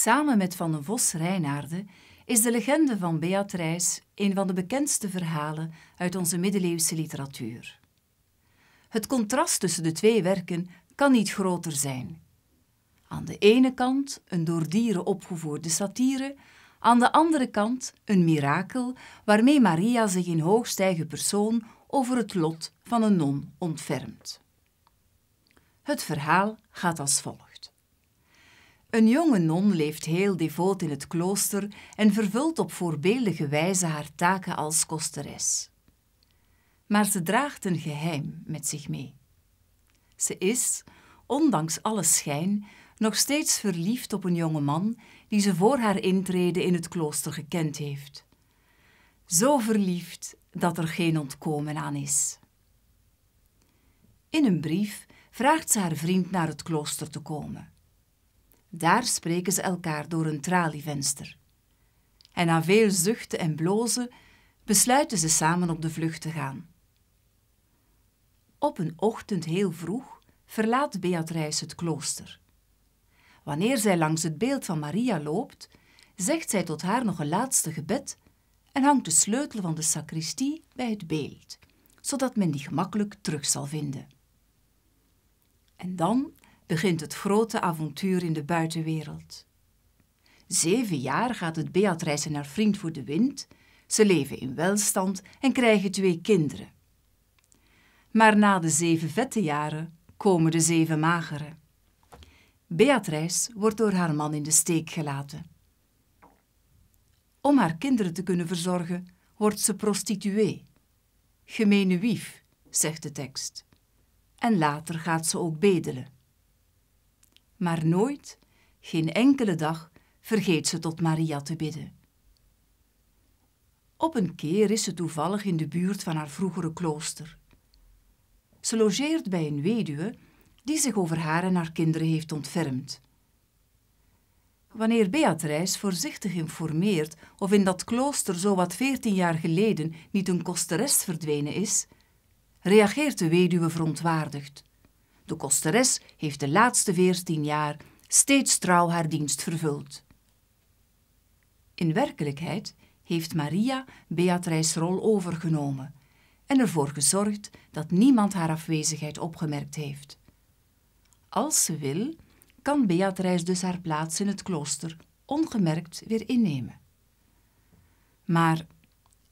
Samen met Van den Vos Reinaarde is de legende van Beatrijs een van de bekendste verhalen uit onze middeleeuwse literatuur. Het contrast tussen de twee werken kan niet groter zijn. Aan de ene kant een door dieren opgevoerde satire, aan de andere kant een mirakel waarmee Maria zich in hoogst eigen persoon over het lot van een non ontfermt. Het verhaal gaat als volgt. Een jonge non leeft heel devoot in het klooster en vervult op voorbeeldige wijze haar taken als kosteres. Maar ze draagt een geheim met zich mee. Ze is, ondanks alle schijn, nog steeds verliefd op een jonge man die ze voor haar intrede in het klooster gekend heeft. Zo verliefd dat er geen ontkomen aan is. In een brief vraagt ze haar vriend naar het klooster te komen. Daar spreken ze elkaar door een tralievenster. En na veel zuchten en blozen besluiten ze samen op de vlucht te gaan. Op een ochtend heel vroeg verlaat Beatrice het klooster. Wanneer zij langs het beeld van Maria loopt, zegt zij tot haar nog een laatste gebed en hangt de sleutel van de sacristie bij het beeld, zodat men die gemakkelijk terug zal vinden. En dan begint het grote avontuur in de buitenwereld. Zeven jaar gaat het Beatrice en haar vriend voor de wind. Ze leven in welstand en krijgen twee kinderen. Maar na de zeven vette jaren komen de zeven magere. Beatrice wordt door haar man in de steek gelaten. Om haar kinderen te kunnen verzorgen, wordt ze prostituee. Gemene wief, zegt de tekst. En later gaat ze ook bedelen maar nooit, geen enkele dag, vergeet ze tot Maria te bidden. Op een keer is ze toevallig in de buurt van haar vroegere klooster. Ze logeert bij een weduwe die zich over haar en haar kinderen heeft ontfermd. Wanneer Beatrice voorzichtig informeert of in dat klooster zo wat veertien jaar geleden niet een kosteres verdwenen is, reageert de weduwe verontwaardigd. De kosteres heeft de laatste veertien jaar steeds trouw haar dienst vervuld. In werkelijkheid heeft Maria Beatrijs rol overgenomen en ervoor gezorgd dat niemand haar afwezigheid opgemerkt heeft. Als ze wil, kan Beatrijs dus haar plaats in het klooster ongemerkt weer innemen. Maar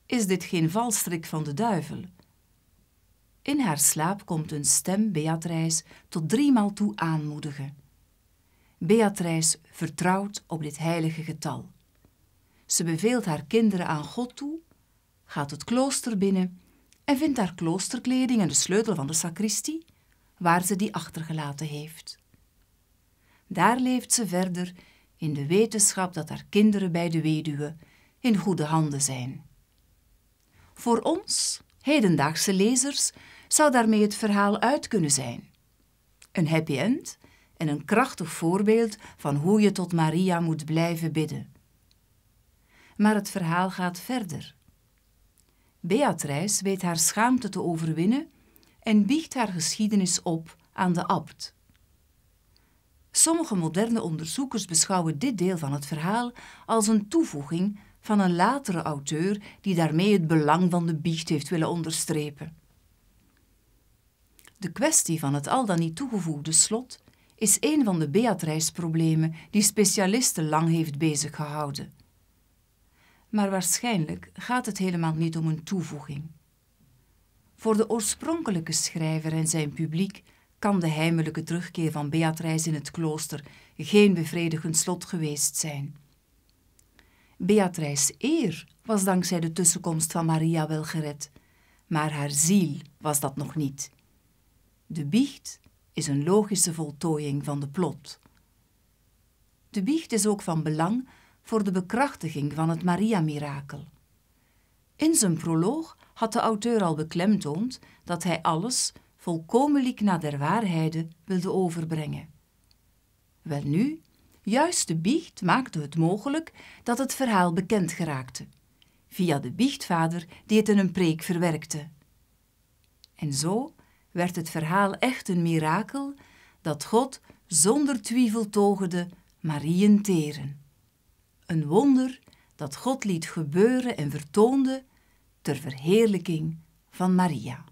is dit geen valstrik van de duivel? In haar slaap komt een stem Beatrice tot driemaal toe aanmoedigen. Beatrice vertrouwt op dit heilige getal. Ze beveelt haar kinderen aan God toe, gaat het klooster binnen en vindt haar kloosterkleding en de sleutel van de sacristie, waar ze die achtergelaten heeft. Daar leeft ze verder in de wetenschap dat haar kinderen bij de weduwe in goede handen zijn. Voor ons, hedendaagse lezers, zou daarmee het verhaal uit kunnen zijn. Een happy end en een krachtig voorbeeld van hoe je tot Maria moet blijven bidden. Maar het verhaal gaat verder. Beatrice weet haar schaamte te overwinnen en biegt haar geschiedenis op aan de abt. Sommige moderne onderzoekers beschouwen dit deel van het verhaal als een toevoeging van een latere auteur die daarmee het belang van de biecht heeft willen onderstrepen. De kwestie van het al dan niet toegevoegde slot is een van de Beatrice-problemen die specialisten lang heeft bezig gehouden. Maar waarschijnlijk gaat het helemaal niet om een toevoeging. Voor de oorspronkelijke schrijver en zijn publiek kan de heimelijke terugkeer van Beatrijs in het klooster geen bevredigend slot geweest zijn. Beatrijs eer was dankzij de tussenkomst van Maria wel gered, maar haar ziel was dat nog niet. De biecht is een logische voltooiing van de plot. De biecht is ook van belang voor de bekrachtiging van het Maria-mirakel. In zijn proloog had de auteur al beklemtoond dat hij alles volkomenlijk naar der waarheid wilde overbrengen. Welnu, juist de biecht maakte het mogelijk dat het verhaal bekend geraakte, via de biechtvader die het in een preek verwerkte. En zo werd het verhaal echt een mirakel dat God zonder twijfel togende Teren? Een wonder dat God liet gebeuren en vertoonde ter verheerlijking van Maria.